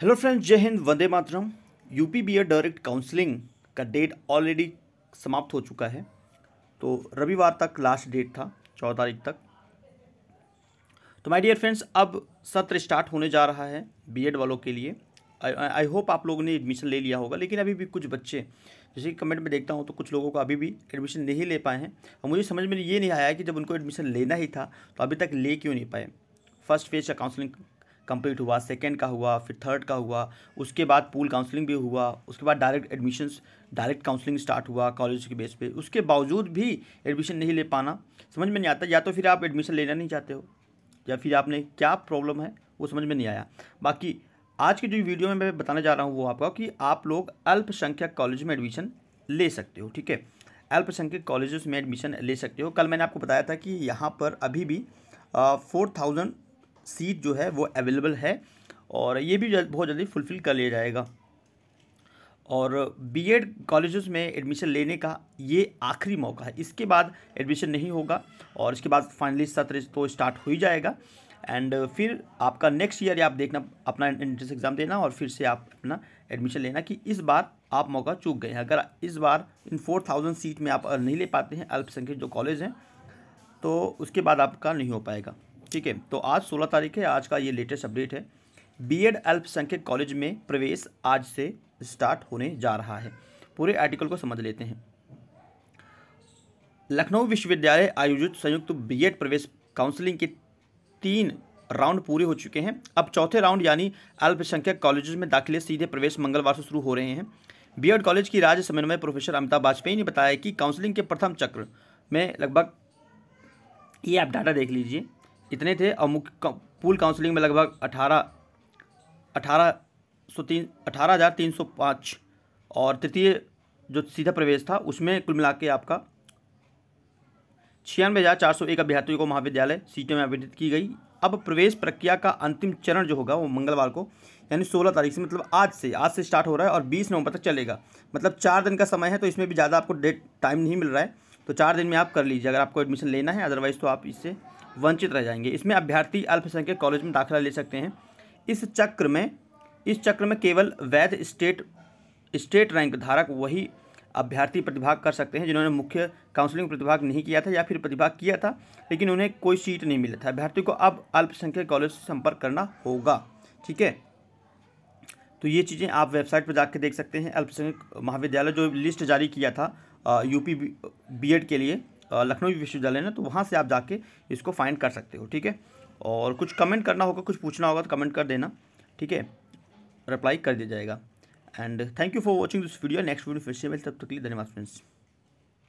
hello friends जय हिंद वंदे मातरम यूपी बी डायरेक्ट काउंसलिंग का डेट ऑलरेडी समाप्त हो चुका है तो रविवार तक लास्ट डेट था चौदह तारीख तक तो माय डियर फ्रेंड्स अब सत्र स्टार्ट होने जा रहा है बीएड वालों के लिए आई होप आप लोगों ने एडमिशन ले लिया होगा लेकिन अभी भी कुछ बच्चे जैसे कि कमेंट में देखता हूँ तो कुछ लोगों को अभी भी एडमिशन नहीं ले पाए हैं और मुझे समझ में ये नहीं आया कि जब उनको एडमिशन लेना ही था तो अभी तक ले क्यों नहीं पाए फर्स्ट फेज का काउंसलिंग कंप्लीट हुआ सेकेंड का हुआ फिर थर्ड का हुआ उसके बाद पूल काउंसलिंग भी हुआ उसके बाद direct admissions direct counselling start हुआ कॉलेज के बेस पे उसके बावजूद भी एडमिशन नहीं ले पाना समझ में नहीं आता या तो फिर आप एडमिशन लेना नहीं चाहते हो या फिर आपने क्या प्रॉब्लम है वो समझ में नहीं आया बाकी आज की जो वीडियो में मैं बताना जा रहा हूँ वो आपका कि आप लोग अल्पसंख्यक कॉलेज में एडमिशन ले सकते हो ठीक है अल्पसंख्यक कॉलेजेस में एडमिशन ले सकते हो कल मैंने आपको बताया था कि यहाँ पर अभी भी फोर थाउजेंड सीट जो है वो अवेलेबल है और ये भी जल्द बहुत जल्दी फुलफ़िल कर लिया जाएगा और बीएड कॉलेजेस में एडमिशन लेने का ये आखिरी मौका है इसके बाद एडमिशन नहीं होगा और इसके बाद फाइनली सत्र तो स्टार्ट हो ही जाएगा एंड फिर आपका नेक्स्ट ईयर आप देखना अपना एंट्रेंस एग्ज़ाम देना और फिर से आप अपना एडमिशन लेना कि इस बार आप मौका चूक गए हैं अगर इस बार इन फोर थाउजेंड सीट में आप नहीं ले पाते हैं अल्पसंख्यक जो कॉलेज हैं तो उसके बाद आपका नहीं हो पाएगा ठीक है तो आज सोलह तारीख है आज का ये लेटेस्ट अपडेट है बीएड अल्पसंख्यक कॉलेज में प्रवेश आज से स्टार्ट होने जा रहा है पूरे आर्टिकल को समझ लेते हैं लखनऊ विश्वविद्यालय आयोजित संयुक्त बीएड प्रवेश काउंसलिंग के तीन राउंड पूरे हो चुके हैं अब चौथे राउंड यानी अल्पसंख्यक कॉलेज में दाखिले सीधे प्रवेश मंगलवार से शुरू हो रहे हैं बीएड कॉलेज की राज्य समन्वय प्रोफेसर अमिताभ वाजपेयी ने बताया कि काउंसलिंग के प्रथम चक्र में लगभग ये आप डाटा देख लीजिए इतने थे और मुख्य पूल काउंसलिंग में लगभग अठारह अठारह सौ तीन अठारह हज़ार तीन सौ पाँच और तृतीय जो सीधा प्रवेश था उसमें कुल मिला के आपका छियानवे हज़ार चार सौ एक अभ्यर्थियों को महाविद्यालय सीटों में आवेदित की गई अब प्रवेश प्रक्रिया का अंतिम चरण जो होगा वो मंगलवार को यानी सोलह तारीख से मतलब आज से आज से स्टार्ट हो रहा है और बीस नवंबर तक चलेगा मतलब चार दिन का समय है तो इसमें भी ज़्यादा आपको डेट टाइम नहीं मिल रहा है तो चार दिन में आप कर लीजिए अगर आपको एडमिशन लेना है अदरवाइज़ तो आप इससे वंचित रह जाएंगे इसमें अभ्यर्थी अल्पसंख्यक कॉलेज में दाखिला ले सकते हैं इस चक्र में इस चक्र में केवल वैध स्टेट स्टेट रैंक धारक वही अभ्यर्थी प्रतिभाग कर सकते हैं जिन्होंने मुख्य काउंसलिंग प्रतिभाग नहीं किया था या फिर प्रतिभाग किया था लेकिन उन्हें कोई सीट नहीं मिला था अभ्यर्थी को अब अल्पसंख्यक कॉलेज से संपर्क करना होगा ठीक है तो ये चीज़ें आप वेबसाइट पर जाकर देख सकते हैं अल्पसंख्यक महाविद्यालय जो लिस्ट जारी किया था यूपी बीएड के लिए लखनऊ विश्वविद्यालय ने तो वहाँ से आप जाके इसको फाइंड कर सकते हो ठीक है और कुछ कमेंट करना होगा कुछ पूछना होगा तो कमेंट कर देना ठीक है रिप्लाई कर दिया जाएगा and thank you for watching this video next video फिर से मिलते तब तक के लिए धन्यवाद फ्रेंड्स